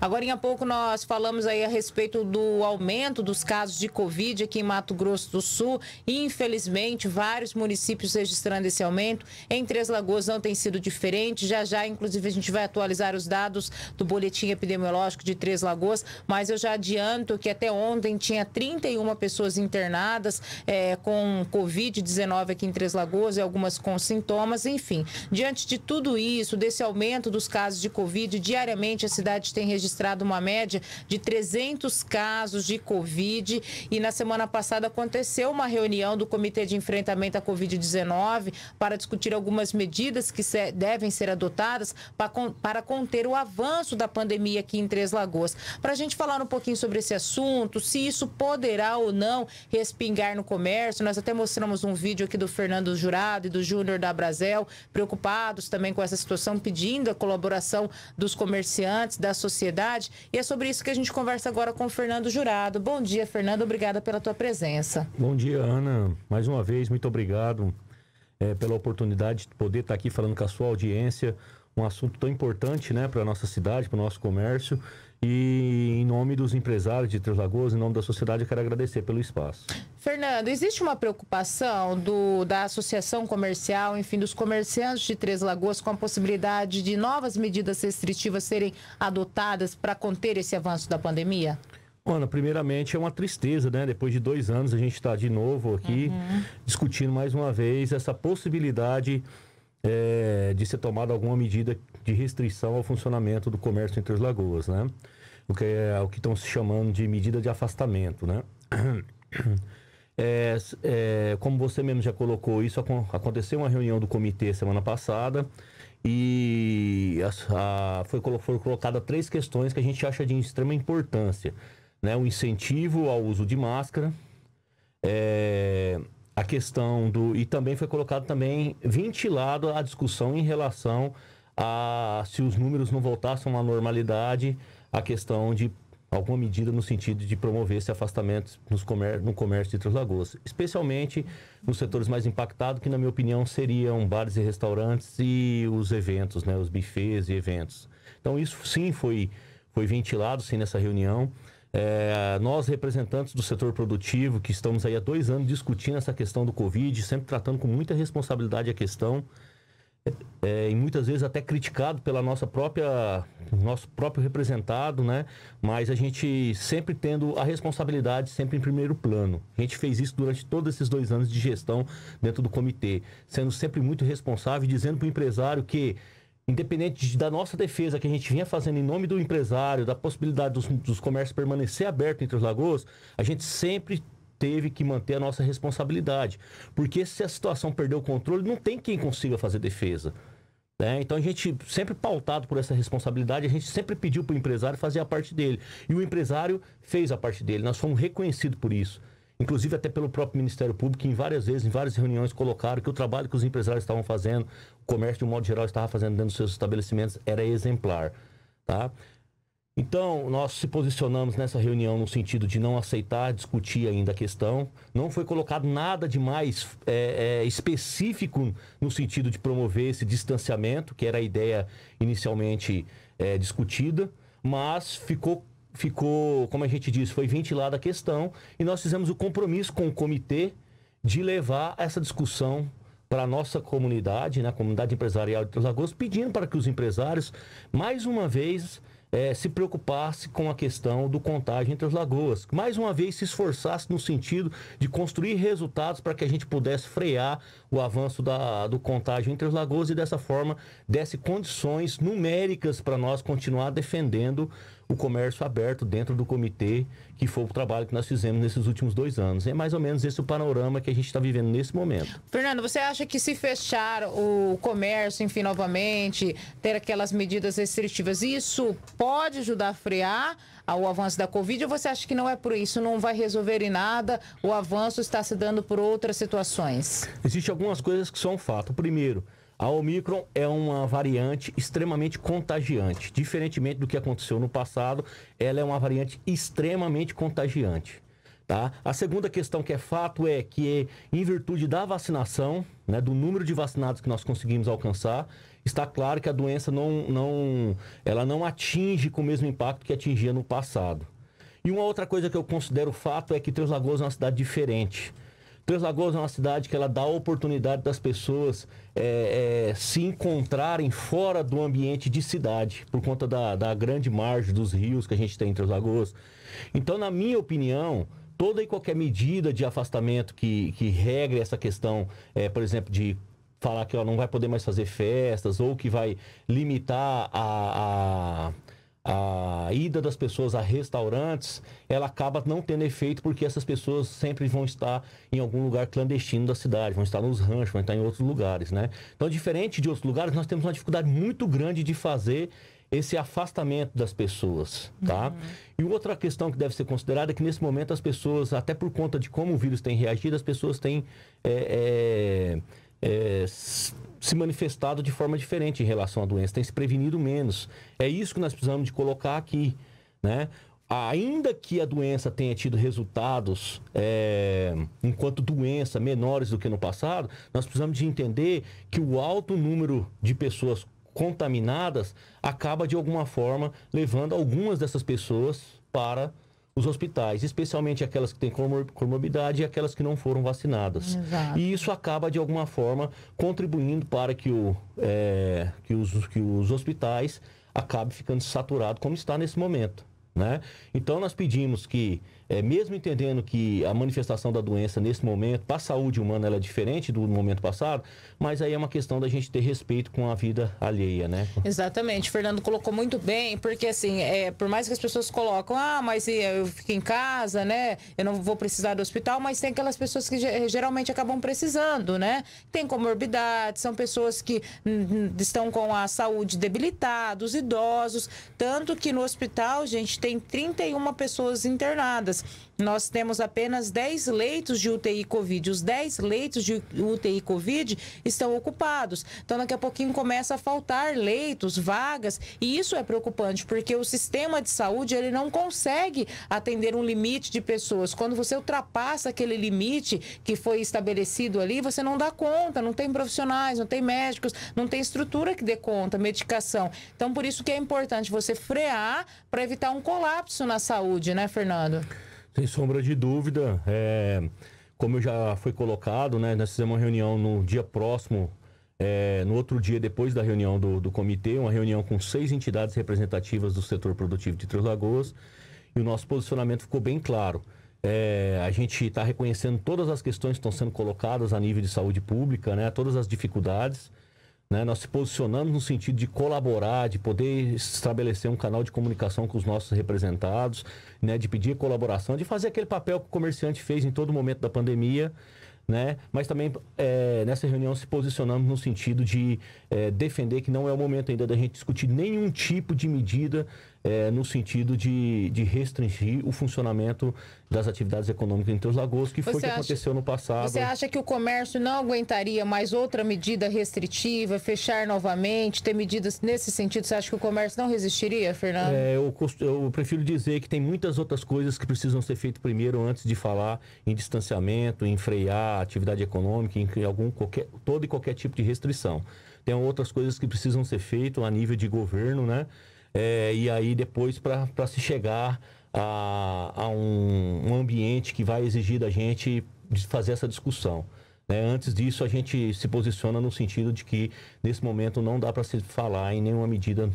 Agora, em pouco, nós falamos aí a respeito do aumento dos casos de Covid aqui em Mato Grosso do Sul. Infelizmente, vários municípios registrando esse aumento. Em Três Lagoas não tem sido diferente. Já já, inclusive, a gente vai atualizar os dados do boletim epidemiológico de Três Lagoas, mas eu já adianto que até ontem tinha 31 pessoas internadas é, com Covid-19 aqui em Três Lagoas e algumas com sintomas. Enfim, diante de tudo isso, desse aumento dos casos de Covid, diariamente a cidade tem tem registrado uma média de 300 casos de Covid. E na semana passada aconteceu uma reunião do Comitê de Enfrentamento à Covid-19 para discutir algumas medidas que devem ser adotadas para conter o avanço da pandemia aqui em Três Lagoas. Para a gente falar um pouquinho sobre esse assunto, se isso poderá ou não respingar no comércio, nós até mostramos um vídeo aqui do Fernando Jurado e do Júnior da Brasel, preocupados também com essa situação, pedindo a colaboração dos comerciantes, da sociedade sociedade. E é sobre isso que a gente conversa agora com o Fernando Jurado. Bom dia, Fernando. Obrigada pela tua presença. Bom dia, Ana. Mais uma vez, muito obrigado é, pela oportunidade de poder estar aqui falando com a sua audiência. Um assunto tão importante né, para a nossa cidade, para o nosso comércio. E em nome dos empresários de Três Lagoas, em nome da sociedade, eu quero agradecer pelo espaço. Fernando, existe uma preocupação do, da associação comercial, enfim, dos comerciantes de Três Lagoas com a possibilidade de novas medidas restritivas serem adotadas para conter esse avanço da pandemia? Ana, primeiramente é uma tristeza, né? Depois de dois anos a gente está de novo aqui uhum. discutindo mais uma vez essa possibilidade é, de ser tomada alguma medida de restrição ao funcionamento do comércio entre as lagoas, né? O que é o que estão se chamando de medida de afastamento, né? É, é, como você mesmo já colocou, isso aconteceu uma reunião do comitê semana passada e a, a, foi, foram colocadas três questões que a gente acha de extrema importância. Né? O incentivo ao uso de máscara, é, a questão do. E também foi colocado também, ventilado a discussão em relação a se os números não voltassem à normalidade, a questão de alguma medida no sentido de promover esse afastamento nos comér no comércio de Três Lagoas, especialmente nos setores mais impactados, que na minha opinião seriam bares e restaurantes e os eventos, né, os bufês e eventos. Então isso sim foi foi ventilado sim nessa reunião. É, nós, representantes do setor produtivo, que estamos aí há dois anos discutindo essa questão do Covid, sempre tratando com muita responsabilidade a questão, é, é, e muitas vezes até criticado pela nossa própria, nosso próprio representado, né? Mas a gente sempre tendo a responsabilidade sempre em primeiro plano. A gente fez isso durante todos esses dois anos de gestão dentro do comitê, sendo sempre muito responsável, e dizendo para o empresário que independente da nossa defesa que a gente vinha fazendo em nome do empresário, da possibilidade dos, dos comércios permanecer aberto entre os lagos, a gente sempre teve que manter a nossa responsabilidade. Porque se a situação perdeu o controle, não tem quem consiga fazer defesa. Né? Então a gente, sempre pautado por essa responsabilidade, a gente sempre pediu para o empresário fazer a parte dele. E o empresário fez a parte dele, nós fomos reconhecidos por isso inclusive até pelo próprio Ministério Público, que em várias vezes, em várias reuniões, colocaram que o trabalho que os empresários estavam fazendo, o comércio de um modo geral estava fazendo dentro dos seus estabelecimentos, era exemplar. Tá? Então, nós se posicionamos nessa reunião no sentido de não aceitar, discutir ainda a questão. Não foi colocado nada de mais é, é, específico no sentido de promover esse distanciamento, que era a ideia inicialmente é, discutida, mas ficou ficou, como a gente diz, foi ventilada a questão e nós fizemos o compromisso com o comitê de levar essa discussão para a nossa comunidade, na né, comunidade empresarial de Três Lagoas, pedindo para que os empresários, mais uma vez, é, se preocupasse com a questão do contágio entre as lagoas. Mais uma vez, se esforçasse no sentido de construir resultados para que a gente pudesse frear o avanço da, do contágio entre as lagoas e, dessa forma, desse condições numéricas para nós continuar defendendo o comércio aberto dentro do comitê, que foi o trabalho que nós fizemos nesses últimos dois anos. É mais ou menos esse o panorama que a gente está vivendo nesse momento. Fernando, você acha que se fechar o comércio, enfim, novamente, ter aquelas medidas restritivas, isso pode ajudar a frear o avanço da Covid? Ou você acha que não é por isso, não vai resolver em nada, o avanço está se dando por outras situações? Existem algumas coisas que são fato. Primeiro, a Omicron é uma variante extremamente contagiante. Diferentemente do que aconteceu no passado, ela é uma variante extremamente contagiante. Tá? A segunda questão que é fato é que, em virtude da vacinação, né, do número de vacinados que nós conseguimos alcançar, está claro que a doença não, não, ela não atinge com o mesmo impacto que atingia no passado. E uma outra coisa que eu considero fato é que Três Lagoas é uma cidade diferente. Três Lagoas é uma cidade que ela dá a oportunidade das pessoas é, é, se encontrarem fora do ambiente de cidade, por conta da, da grande margem dos rios que a gente tem em Três Lagoas. Então, na minha opinião, toda e qualquer medida de afastamento que, que regre essa questão, é, por exemplo, de falar que ó, não vai poder mais fazer festas ou que vai limitar a, a a ida das pessoas a restaurantes, ela acaba não tendo efeito porque essas pessoas sempre vão estar em algum lugar clandestino da cidade, vão estar nos ranchos, vão estar em outros lugares, né? Então, diferente de outros lugares, nós temos uma dificuldade muito grande de fazer esse afastamento das pessoas, tá? Uhum. E outra questão que deve ser considerada é que nesse momento as pessoas, até por conta de como o vírus tem reagido, as pessoas têm é, é é, se manifestado de forma diferente em relação à doença, tem se prevenido menos. É isso que nós precisamos de colocar aqui, né? Ainda que a doença tenha tido resultados é, enquanto doença menores do que no passado, nós precisamos de entender que o alto número de pessoas contaminadas acaba de alguma forma levando algumas dessas pessoas para os hospitais, especialmente aquelas que têm comorbidade e aquelas que não foram vacinadas. Exato. E isso acaba, de alguma forma, contribuindo para que, o, é, que, os, que os hospitais acabem ficando saturados como está nesse momento. Né? Então, nós pedimos que é, mesmo entendendo que a manifestação da doença nesse momento, para a saúde humana, ela é diferente do momento passado, mas aí é uma questão da gente ter respeito com a vida alheia, né? Exatamente. O Fernando colocou muito bem, porque assim, é, por mais que as pessoas colocam, ah, mas eh, eu fico em casa, né? Eu não vou precisar do hospital, mas tem aquelas pessoas que geralmente acabam precisando, né? Tem comorbidade, são pessoas que hum, hum, estão com a saúde debilitada, os idosos, tanto que no hospital, gente, tem 31 pessoas internadas. because Nós temos apenas 10 leitos de UTI Covid. Os 10 leitos de UTI Covid estão ocupados. Então, daqui a pouquinho começa a faltar leitos, vagas, e isso é preocupante, porque o sistema de saúde ele não consegue atender um limite de pessoas. Quando você ultrapassa aquele limite que foi estabelecido ali, você não dá conta, não tem profissionais, não tem médicos, não tem estrutura que dê conta, medicação. Então, por isso que é importante você frear para evitar um colapso na saúde, né, Fernando? Sem sombra de dúvida. É, como já foi colocado, né, nós fizemos uma reunião no dia próximo, é, no outro dia depois da reunião do, do comitê, uma reunião com seis entidades representativas do setor produtivo de Três Lagoas. E o nosso posicionamento ficou bem claro. É, a gente está reconhecendo todas as questões que estão sendo colocadas a nível de saúde pública, né, todas as dificuldades. Né? Nós se posicionamos no sentido de colaborar, de poder estabelecer um canal de comunicação com os nossos representados, né? de pedir colaboração, de fazer aquele papel que o comerciante fez em todo momento da pandemia. Né? Mas também é, nessa reunião se posicionamos no sentido de é, defender que não é o momento ainda da gente discutir nenhum tipo de medida é, no sentido de, de restringir o funcionamento das atividades econômicas em Teus Lagoas, que você foi o que acha, aconteceu no passado. Você acha que o comércio não aguentaria mais outra medida restritiva, fechar novamente, ter medidas nesse sentido? Você acha que o comércio não resistiria, Fernando? É, eu, eu prefiro dizer que tem muitas outras coisas que precisam ser feitas primeiro antes de falar em distanciamento, em frear a atividade econômica, em algum, qualquer, todo e qualquer tipo de restrição. Tem outras coisas que precisam ser feitas a nível de governo, né? é, e aí depois para se chegar a, a um, um, ambiente que vai exigir da gente fazer essa discussão. Né? Antes disso, a gente se posiciona no sentido de que, nesse momento, não dá para se falar em nenhuma medida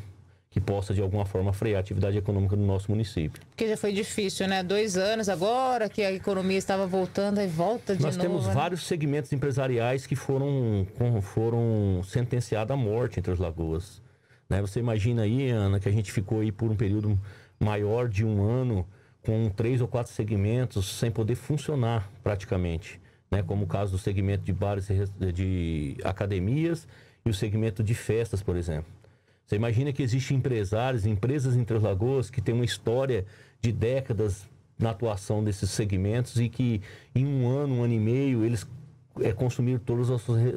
que possa, de alguma forma, frear a atividade econômica do nosso município. Porque já foi difícil, né? Dois anos agora que a economia estava voltando, aí volta de Nós novo. Nós temos né? vários segmentos empresariais que foram, foram sentenciados à morte entre as lagoas. Né? Você imagina aí, Ana, que a gente ficou aí por um período maior de um ano com três ou quatro segmentos sem poder funcionar praticamente, né? Como o caso do segmento de bares de academias e o segmento de festas, por exemplo. Você imagina que existem empresários, empresas em Três Lagoas que têm uma história de décadas na atuação desses segmentos e que em um ano, um ano e meio, eles é, consumiram todos,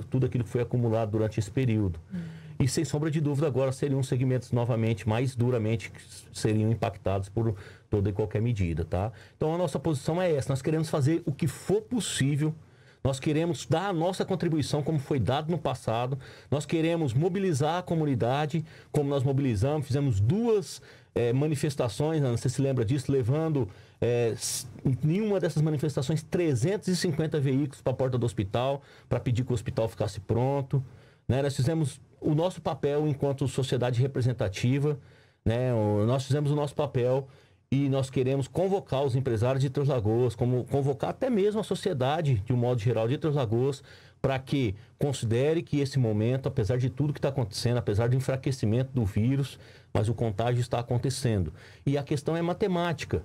tudo aquilo que foi acumulado durante esse período. Uhum. E sem sombra de dúvida, agora seriam segmentos novamente mais duramente que seriam impactados por toda e qualquer medida, tá? Então a nossa posição é essa, nós queremos fazer o que for possível nós queremos dar a nossa contribuição, como foi dado no passado. Nós queremos mobilizar a comunidade, como nós mobilizamos. Fizemos duas é, manifestações, Não você se lembra disso, levando é, eh, nenhuma dessas manifestações 350 veículos para a porta do hospital, para pedir que o hospital ficasse pronto. Né? Nós fizemos o nosso papel enquanto sociedade representativa, né? Nós fizemos o nosso papel e nós queremos convocar os empresários de Três Lagoas, como convocar até mesmo a sociedade de um modo geral de Três Lagoas, para que considere que esse momento, apesar de tudo que está acontecendo, apesar do enfraquecimento do vírus, mas o contágio está acontecendo. E a questão é matemática.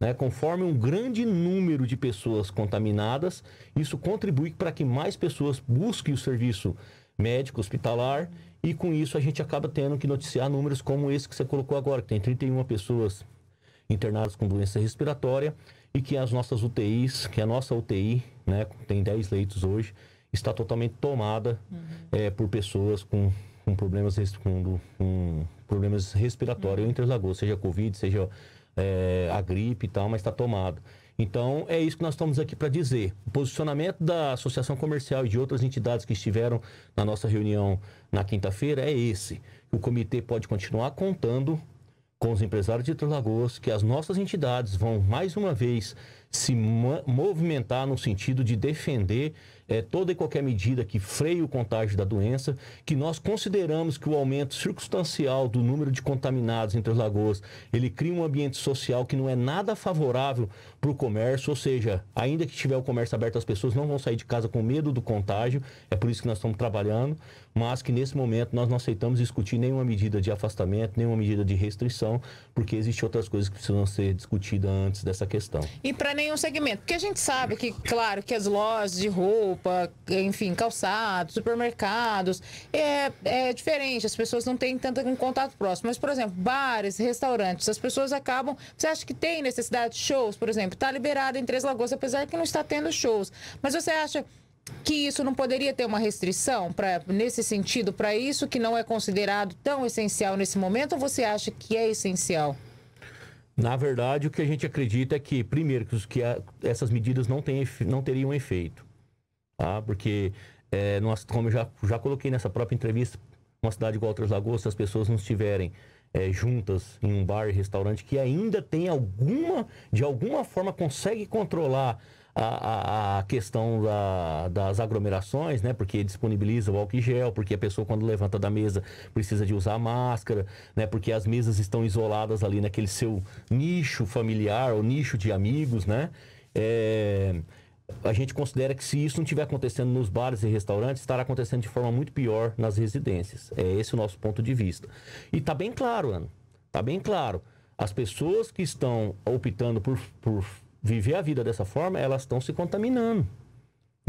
Né? Conforme um grande número de pessoas contaminadas, isso contribui para que mais pessoas busquem o serviço médico hospitalar e com isso a gente acaba tendo que noticiar números como esse que você colocou agora, que tem 31 pessoas internadas com doença respiratória e que as nossas UTIs, que a nossa UTI, né, tem 10 leitos hoje, está totalmente tomada uhum. é, por pessoas com, com problemas com, com problemas respiratórios uhum. entre os lagos, seja Covid, seja é, a gripe e tal, mas está tomada então, é isso que nós estamos aqui para dizer. O posicionamento da Associação Comercial e de outras entidades que estiveram na nossa reunião na quinta-feira é esse. O comitê pode continuar contando com os empresários de Três Lagoas, que as nossas entidades vão mais uma vez se movimentar no sentido de defender é, toda e qualquer medida que freie o contágio da doença, que nós consideramos que o aumento circunstancial do número de contaminados entre as lagoas, ele cria um ambiente social que não é nada favorável para o comércio, ou seja, ainda que tiver o comércio aberto, as pessoas não vão sair de casa com medo do contágio, é por isso que nós estamos trabalhando, mas que nesse momento nós não aceitamos discutir nenhuma medida de afastamento, nenhuma medida de restrição, porque existem outras coisas que precisam ser discutidas antes dessa questão. E para nenhum segmento, porque a gente sabe que, claro, que as lojas de roupa, roupa, enfim, calçados, supermercados. É, é diferente, as pessoas não têm tanto um contato próximo. Mas, por exemplo, bares, restaurantes, as pessoas acabam. Você acha que tem necessidade de shows, por exemplo? Está liberado em Três Lagoas, apesar que não está tendo shows. Mas você acha que isso não poderia ter uma restrição pra, nesse sentido para isso que não é considerado tão essencial nesse momento ou você acha que é essencial? Na verdade, o que a gente acredita é que, primeiro, que, essas medidas não, têm, não teriam efeito. Tá? Porque, é, nós, como eu já, já coloquei nessa própria entrevista, uma cidade igual Outras Lagoas, se as pessoas não estiverem é, juntas em um bar e restaurante que ainda tem alguma, de alguma forma consegue controlar a, a, a questão da, das aglomerações, né? Porque disponibiliza o álcool gel, porque a pessoa quando levanta da mesa precisa de usar máscara, né? Porque as mesas estão isoladas ali naquele seu nicho familiar ou nicho de amigos, né? É, a gente considera que se isso não estiver acontecendo nos bares e restaurantes, estará acontecendo de forma muito pior nas residências. É esse o nosso ponto de vista. E está bem claro, Ana, está bem claro. As pessoas que estão optando por, por viver a vida dessa forma, elas estão se contaminando.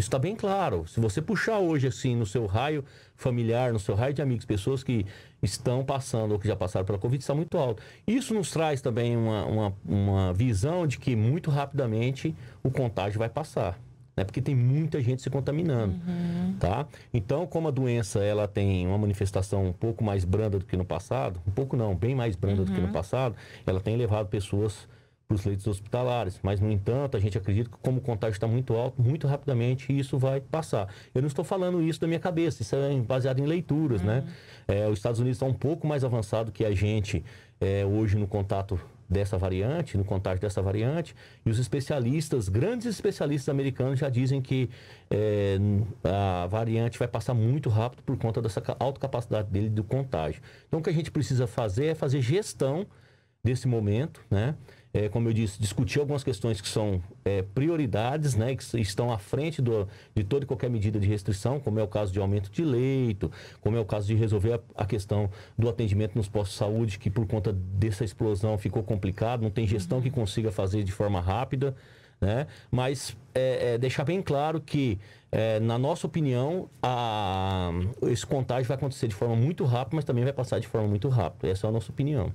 Isso está bem claro. Se você puxar hoje, assim, no seu raio familiar, no seu raio de amigos, pessoas que estão passando ou que já passaram pela Covid, está muito alto. Isso nos traz também uma, uma, uma visão de que muito rapidamente o contágio vai passar né? Porque tem muita gente se contaminando, uhum. tá? Então, como a doença ela tem uma manifestação um pouco mais branda do que no passado, um pouco não, bem mais branda uhum. do que no uhum. passado, ela tem levado pessoas para os leitos hospitalares. Mas, no entanto, a gente acredita que, como o contágio está muito alto, muito rapidamente isso vai passar. Eu não estou falando isso da minha cabeça, isso é baseado em leituras, né? uhum. né? É, os Estados Unidos está um pouco mais avançado que a gente é, hoje no contato dessa variante, no contágio dessa variante, e os especialistas, grandes especialistas americanos já dizem que é, a variante vai passar muito rápido por conta dessa alta capacidade dele do contágio. Então, o que a gente precisa fazer é fazer gestão desse momento, né? é, como eu disse, discutir algumas questões que são é, prioridades, né, que estão à frente do, de toda e qualquer medida de restrição, como é o caso de aumento de leito, como é o caso de resolver a, a questão do atendimento nos postos de saúde, que por conta dessa explosão ficou complicado, não tem gestão uhum. que consiga fazer de forma rápida. Né? Mas é, é, deixar bem claro que, é, na nossa opinião, a, esse contágio vai acontecer de forma muito rápida, mas também vai passar de forma muito rápida. Essa é a nossa opinião.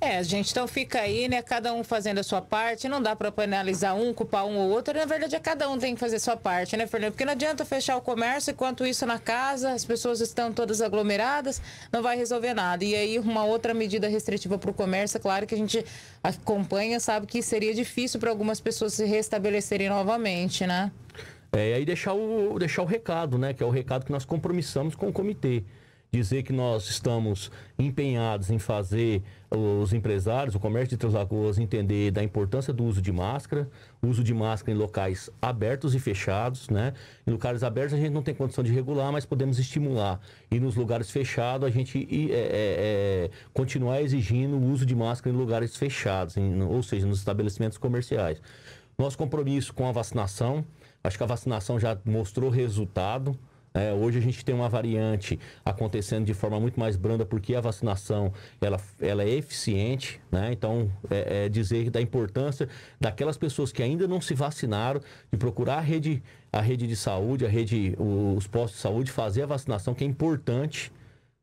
É, gente, então fica aí, né? Cada um fazendo a sua parte. Não dá para penalizar um, culpar um ou outro. Na verdade, é cada um tem que fazer a sua parte, né, Fernando? Porque não adianta fechar o comércio enquanto isso na casa, as pessoas estão todas aglomeradas, não vai resolver nada. E aí, uma outra medida restritiva para o comércio, é claro que a gente acompanha, sabe que seria difícil para algumas pessoas se restabelecerem novamente, né? É, e aí deixar o, deixar o recado, né? Que é o recado que nós compromissamos com o comitê dizer que nós estamos empenhados em fazer os empresários, o comércio de Três Lagoas, entender da importância do uso de máscara, uso de máscara em locais abertos e fechados, né? Em locais abertos a gente não tem condição de regular, mas podemos estimular. E nos lugares fechados a gente é, é, é, continuar exigindo o uso de máscara em lugares fechados, em, ou seja, nos estabelecimentos comerciais. Nosso compromisso com a vacinação, acho que a vacinação já mostrou resultado, é, hoje a gente tem uma variante acontecendo de forma muito mais branda porque a vacinação ela, ela é eficiente, né? Então é, é dizer da importância daquelas pessoas que ainda não se vacinaram de procurar a rede, a rede de saúde, a rede, os postos de saúde, fazer a vacinação que é importante,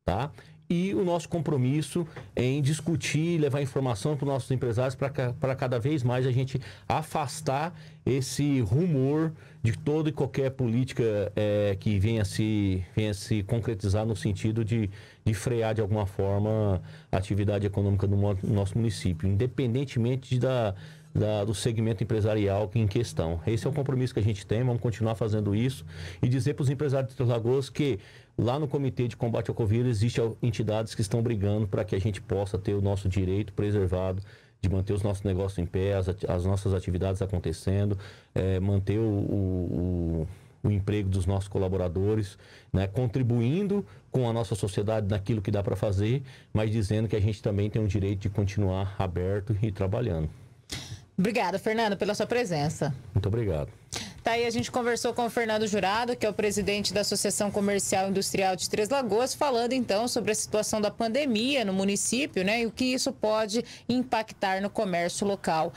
tá? e o nosso compromisso em discutir, levar informação para os nossos empresários para cada vez mais a gente afastar esse rumor de toda e qualquer política é, que venha se, venha se concretizar no sentido de, de frear de alguma forma a atividade econômica do nosso município, independentemente da, da, do segmento empresarial em questão. Esse é o compromisso que a gente tem, vamos continuar fazendo isso e dizer para os empresários de Três Lagoas que Lá no Comitê de Combate ao Covid existem entidades que estão brigando para que a gente possa ter o nosso direito preservado de manter os nossos negócios em pé, as, as nossas atividades acontecendo, é, manter o, o, o, o, emprego dos nossos colaboradores, né, contribuindo com a nossa sociedade naquilo que dá para fazer, mas dizendo que a gente também tem o direito de continuar aberto e trabalhando. Obrigada, Fernando, pela sua presença. Muito obrigado. Tá aí, a gente conversou com o Fernando Jurado, que é o presidente da Associação Comercial e Industrial de Três Lagoas, falando então sobre a situação da pandemia no município, né? E o que isso pode impactar no comércio local.